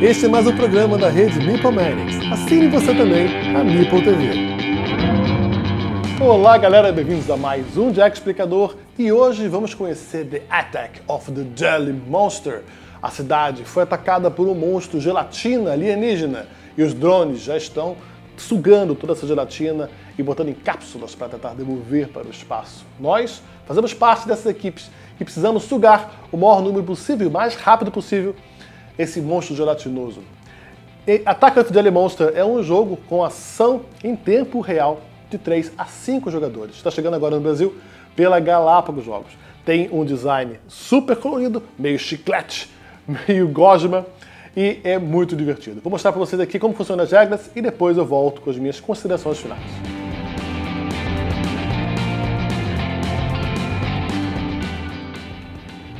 Este é mais um programa da rede Nipomanics. Assine você também a Nippon TV. Olá, galera, bem-vindos a mais um Jack Explicador e hoje vamos conhecer The Attack of the Jelly Monster. A cidade foi atacada por um monstro gelatina alienígena e os drones já estão sugando toda essa gelatina e botando em cápsulas para tentar devolver para o espaço. Nós fazemos parte dessas equipes e precisamos sugar o maior número possível e o mais rápido possível esse monstro gelatinoso. E Attack of the Jelly Monster é um jogo com ação em tempo real de 3 a 5 jogadores. Está chegando agora no Brasil pela Galápagos Jogos. Tem um design super colorido, meio chiclete, meio gosma e é muito divertido. Vou mostrar para vocês aqui como funcionam as regras e depois eu volto com as minhas considerações finais.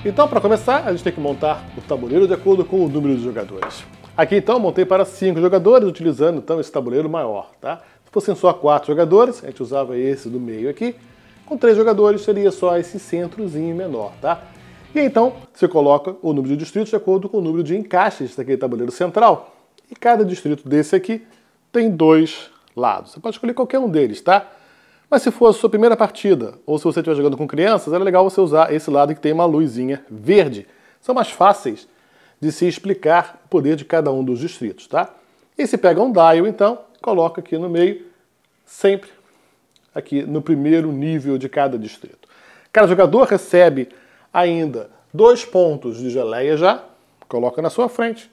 Então, para começar, a gente tem que montar o tabuleiro de acordo com o número de jogadores. Aqui, então, montei para 5 jogadores, utilizando, então, esse tabuleiro maior, tá? Se fossem só 4 jogadores, a gente usava esse do meio aqui. Com 3 jogadores, seria só esse centrozinho menor, tá? E então, você coloca o número de distritos de acordo com o número de encaixes daquele tabuleiro central. E cada distrito desse aqui tem dois lados. Você pode escolher qualquer um deles, tá? Mas se for a sua primeira partida, ou se você estiver jogando com crianças, é legal você usar esse lado que tem uma luzinha verde. São mais fáceis de se explicar o poder de cada um dos distritos, tá? E se pega um dial, então, coloca aqui no meio, sempre aqui no primeiro nível de cada distrito. Cada jogador recebe ainda dois pontos de geleia já, coloca na sua frente,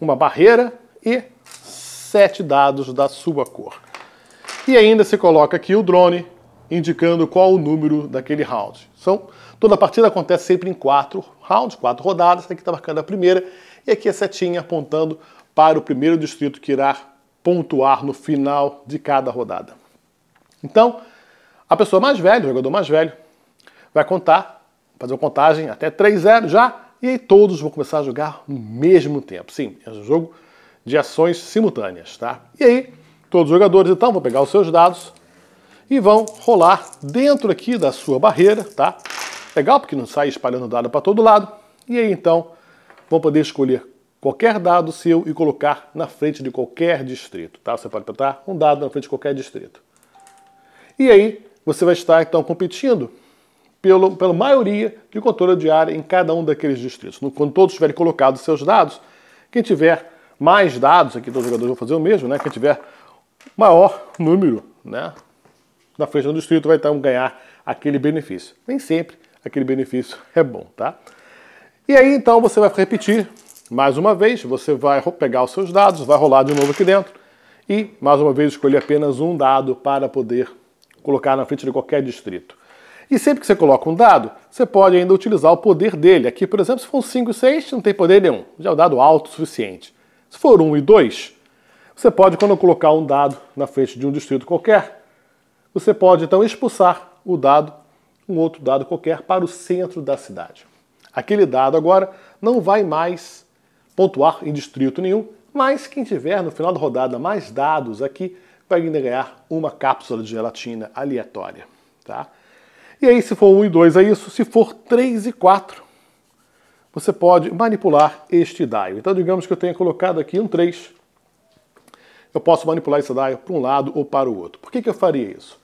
uma barreira e sete dados da sua cor. E ainda se coloca aqui o drone, indicando qual o número daquele round. São, toda a partida acontece sempre em quatro rounds, quatro rodadas. Aqui está marcando a primeira e aqui a é setinha apontando para o primeiro distrito que irá pontuar no final de cada rodada. Então, a pessoa mais velha, o jogador mais velho, vai contar, fazer uma contagem até 3-0 já, e aí todos vão começar a jogar no mesmo tempo. Sim, é um jogo de ações simultâneas, tá? E aí todos os jogadores, então, vão pegar os seus dados e vão rolar dentro aqui da sua barreira, tá? Legal, porque não sai espalhando dado para todo lado. E aí, então, vão poder escolher qualquer dado seu e colocar na frente de qualquer distrito, tá? Você pode tratar um dado na frente de qualquer distrito. E aí, você vai estar, então, competindo pelo, pela maioria de controle de área em cada um daqueles distritos. Quando todos tiverem colocado seus dados, quem tiver mais dados, aqui todos os jogadores vão fazer o mesmo, né? Quem tiver maior número né, na frente do distrito vai então ganhar aquele benefício. Nem sempre aquele benefício é bom, tá? E aí então você vai repetir mais uma vez, você vai pegar os seus dados, vai rolar de novo aqui dentro e mais uma vez escolher apenas um dado para poder colocar na frente de qualquer distrito. E sempre que você coloca um dado, você pode ainda utilizar o poder dele. Aqui, por exemplo, se for um 5 e 6, não tem poder nenhum, já é um dado alto o suficiente. Se for 1 e 2, você pode, quando colocar um dado na frente de um distrito qualquer, você pode então expulsar o dado, um outro dado qualquer, para o centro da cidade. Aquele dado agora não vai mais pontuar em distrito nenhum, mas quem tiver no final da rodada mais dados aqui vai ainda ganhar uma cápsula de gelatina aleatória. Tá? E aí, se for 1 e 2 é isso, se for 3 e 4, você pode manipular este dial. Então, digamos que eu tenha colocado aqui um 3 eu posso manipular esse dai para um lado ou para o outro. Por que, que eu faria isso?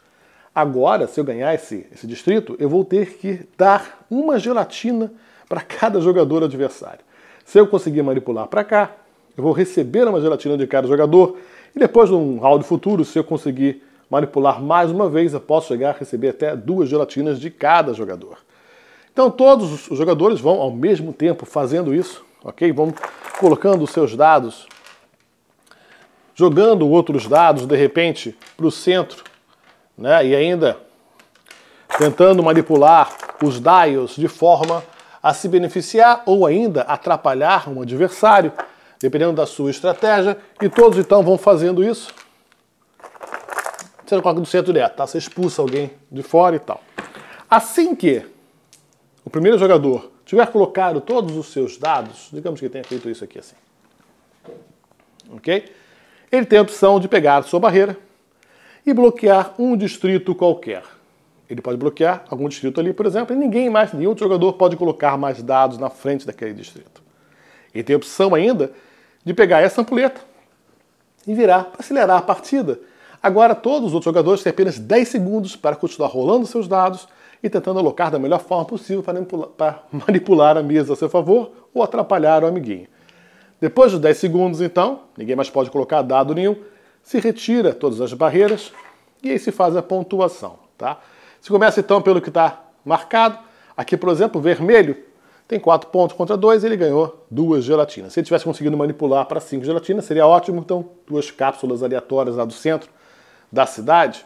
Agora, se eu ganhar esse, esse distrito, eu vou ter que dar uma gelatina para cada jogador adversário. Se eu conseguir manipular para cá, eu vou receber uma gelatina de cada jogador, e depois, num round futuro, se eu conseguir manipular mais uma vez, eu posso chegar a receber até duas gelatinas de cada jogador. Então todos os jogadores vão ao mesmo tempo fazendo isso, ok? Vão colocando os seus dados jogando outros dados de repente para o centro, né? E ainda tentando manipular os dials de forma a se beneficiar ou ainda atrapalhar um adversário, dependendo da sua estratégia. E todos então vão fazendo isso. Você não coloca do centro direto, tá? Você expulsa alguém de fora e tal. Assim que o primeiro jogador tiver colocado todos os seus dados, digamos que tenha feito isso aqui assim, ok? Ele tem a opção de pegar sua barreira e bloquear um distrito qualquer. Ele pode bloquear algum distrito ali, por exemplo, e ninguém mais, nenhum outro jogador pode colocar mais dados na frente daquele distrito. Ele tem a opção ainda de pegar essa ampulheta e virar para acelerar a partida. Agora todos os outros jogadores têm apenas 10 segundos para continuar rolando seus dados e tentando alocar da melhor forma possível para manipular a mesa a seu favor ou atrapalhar o amiguinho. Depois de 10 segundos, então, ninguém mais pode colocar dado nenhum, se retira todas as barreiras e aí se faz a pontuação. Tá? Se começa então pelo que está marcado, aqui por exemplo, vermelho tem 4 pontos contra 2, ele ganhou duas gelatinas. Se ele tivesse conseguido manipular para 5 gelatinas, seria ótimo, então duas cápsulas aleatórias lá do centro da cidade.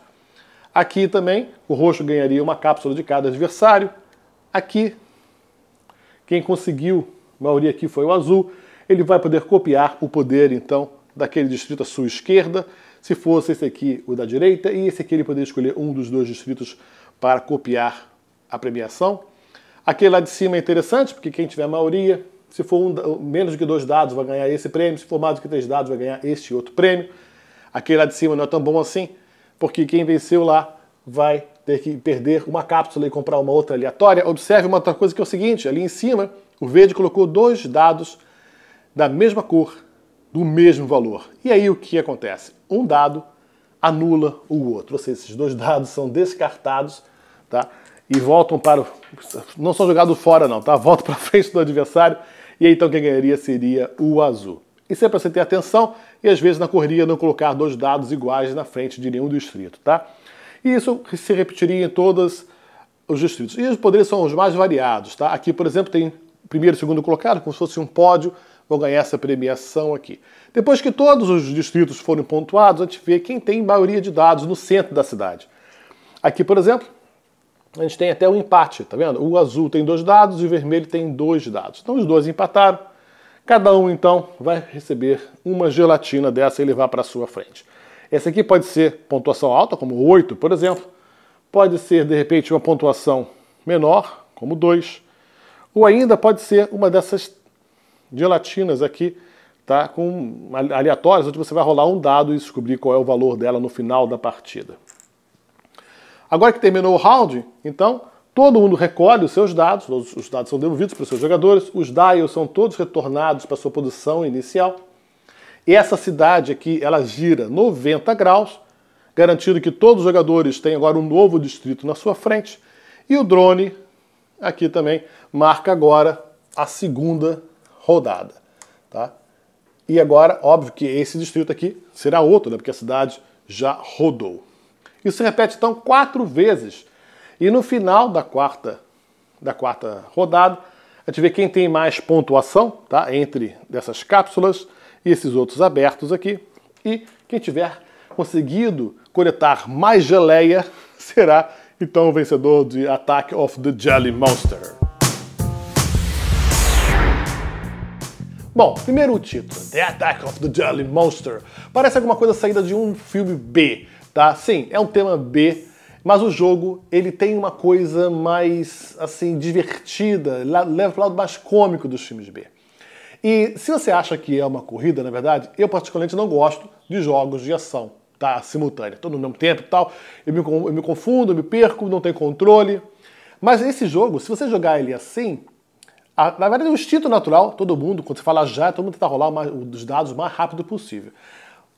Aqui também, o roxo ganharia uma cápsula de cada adversário. Aqui, quem conseguiu, a maioria aqui foi o azul, ele vai poder copiar o poder, então, daquele distrito à sua esquerda. Se fosse esse aqui o da direita, e esse aqui ele poderia escolher um dos dois distritos para copiar a premiação. Aquele lá de cima é interessante, porque quem tiver maioria, se for um, menos do que dois dados, vai ganhar esse prêmio. Se for mais do que três dados, vai ganhar este outro prêmio. Aquele lá de cima não é tão bom assim, porque quem venceu lá vai ter que perder uma cápsula e comprar uma outra aleatória. Observe uma outra coisa que é o seguinte: ali em cima, o verde colocou dois dados da mesma cor, do mesmo valor. E aí o que acontece? Um dado anula o outro, ou seja, esses dois dados são descartados, tá? E voltam para o... não são jogados fora não, tá? Voltam para frente do adversário e aí então quem ganharia seria o azul. Isso é para você ter atenção e às vezes na correria não colocar dois dados iguais na frente de nenhum distrito, tá? E isso se repetiria em todos os distritos. E os poderes são os mais variados, tá? Aqui, por exemplo, tem primeiro e segundo colocado, como se fosse um pódio vou ganhar essa premiação aqui. Depois que todos os distritos forem pontuados, a gente vê quem tem maioria de dados no centro da cidade. Aqui, por exemplo, a gente tem até um empate, tá vendo? O azul tem dois dados e o vermelho tem dois dados. Então os dois empataram. Cada um, então, vai receber uma gelatina dessa e levar para a sua frente. Essa aqui pode ser pontuação alta, como 8, por exemplo. Pode ser, de repente, uma pontuação menor, como 2. Ou ainda pode ser uma dessas gelatinas aqui, tá? Com aleatórias, onde você vai rolar um dado e descobrir qual é o valor dela no final da partida. Agora que terminou o round, então todo mundo recolhe os seus dados, os dados são devolvidos para os seus jogadores, os dials são todos retornados para a sua posição inicial. E essa cidade aqui, ela gira 90 graus, garantindo que todos os jogadores têm agora um novo distrito na sua frente. E o drone aqui também marca agora a segunda rodada. Tá? E agora, óbvio que esse distrito aqui será outro, né? porque a cidade já rodou. Isso se repete então quatro vezes. E no final da quarta, da quarta rodada, a gente vê quem tem mais pontuação tá? entre dessas cápsulas e esses outros abertos aqui. E quem tiver conseguido coletar mais geleia será então o vencedor de Attack of the Jelly Monster. Bom, primeiro o título, The Attack of the Jelly Monster. Parece alguma coisa saída de um filme B, tá? Sim, é um tema B, mas o jogo ele tem uma coisa mais assim divertida, leva para o lado mais cômico dos filmes B. E se você acha que é uma corrida, na verdade, eu particularmente não gosto de jogos de ação, tá? Simultânea, todo no mesmo tempo e tal. Eu me, eu me confundo, eu me perco, não tenho controle. Mas esse jogo, se você jogar ele assim, na verdade, o instinto natural, todo mundo, quando você fala já, todo mundo tenta rolar os dados o mais rápido possível.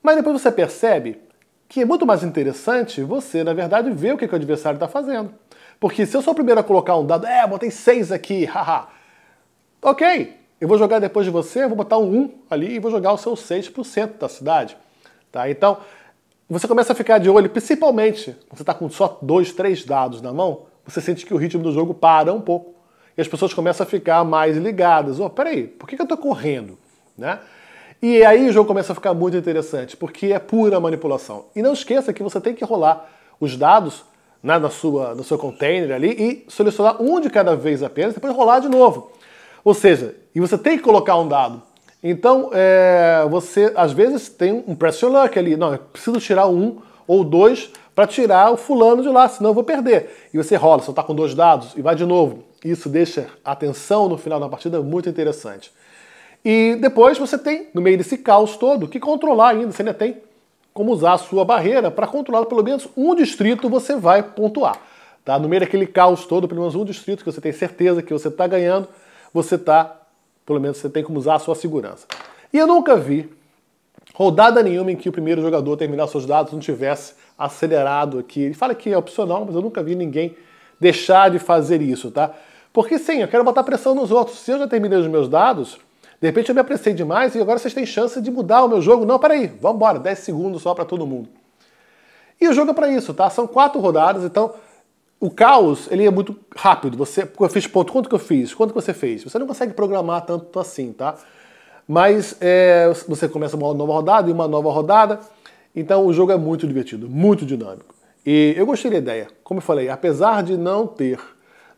Mas depois você percebe que é muito mais interessante você, na verdade, ver o que, que o adversário está fazendo. Porque se eu sou o primeiro a colocar um dado, é, botei 6 aqui, haha. Ok, eu vou jogar depois de você, vou botar um 1 um ali e vou jogar o seu 6% da cidade. Tá? Então, você começa a ficar de olho, principalmente você está com só dois, três dados na mão, você sente que o ritmo do jogo para um pouco. E as pessoas começam a ficar mais ligadas. Oh, peraí, por que, eu estou correndo? Né? E aí o jogo começa a ficar muito interessante, porque é pura manipulação. E não esqueça que você tem que rolar os dados né, na sua, no seu container ali e selecionar um de cada vez apenas, depois rolar de novo. Ou seja, e você tem que colocar um dado. Então, é, você às vezes tem um press your luck ali. Não, eu preciso tirar um ou dois para tirar o fulano de lá, senão eu vou perder. E você rola, só está com dois dados e vai de novo. Isso deixa a tensão no final da partida muito interessante. E depois você tem, no meio desse caos todo, que controlar ainda, você ainda tem como usar a sua barreira para controlar pelo menos um distrito você vai pontuar. Tá? No meio daquele caos todo, pelo menos um distrito que você tem certeza que você está ganhando, você está, pelo menos você tem como usar a sua segurança. E eu nunca vi rodada nenhuma em que o primeiro jogador terminar seus dados não tivesse acelerado aqui. Ele fala que é opcional, mas eu nunca vi ninguém deixar de fazer isso, tá? Porque sim, eu quero botar pressão nos outros. Se eu já terminei os meus dados, de repente eu me apressei demais e agora vocês têm chance de mudar o meu jogo. Não, peraí, vamos embora, 10 segundos só para todo mundo. E o jogo é para isso, tá? São quatro rodadas, então o caos ele é muito rápido. Você, eu fiz ponto, quanto que eu fiz? Quanto que você fez? Você não consegue programar tanto assim, tá? Mas é, você começa uma nova rodada e uma nova rodada. Então o jogo é muito divertido, muito dinâmico. E eu gostei da ideia. Como eu falei, apesar de não ter,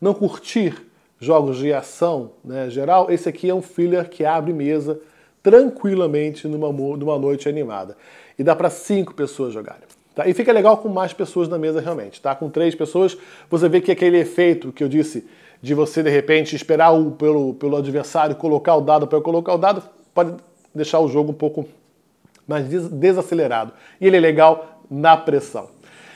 não curtir jogos de ação né, geral, esse aqui é um filler que abre mesa tranquilamente numa, numa noite animada. E dá para cinco pessoas jogarem. Tá? E fica legal com mais pessoas na mesa realmente. Tá? Com três pessoas, você vê que aquele efeito que eu disse de você de repente esperar o, pelo, pelo adversário colocar o dado para eu colocar o dado pode deixar o jogo um pouco mais desacelerado. E ele é legal na pressão.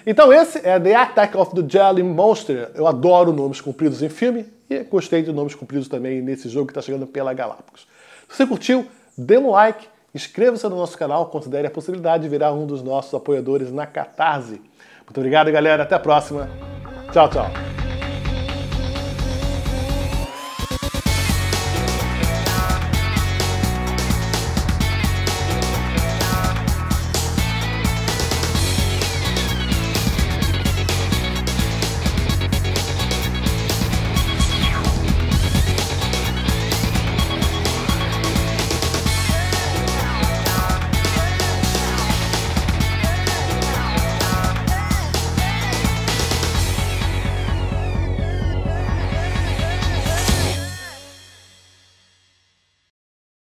Então esse é The Attack of the Jelly Monster. Eu adoro nomes compridos em filme e gostei de nomes compridos também nesse jogo que está chegando pela Galápagos. Se você curtiu, dê um like, inscreva-se no nosso canal, considere a possibilidade de virar um dos nossos apoiadores na Catarse. Muito obrigado, galera. Até a próxima. Tchau, tchau.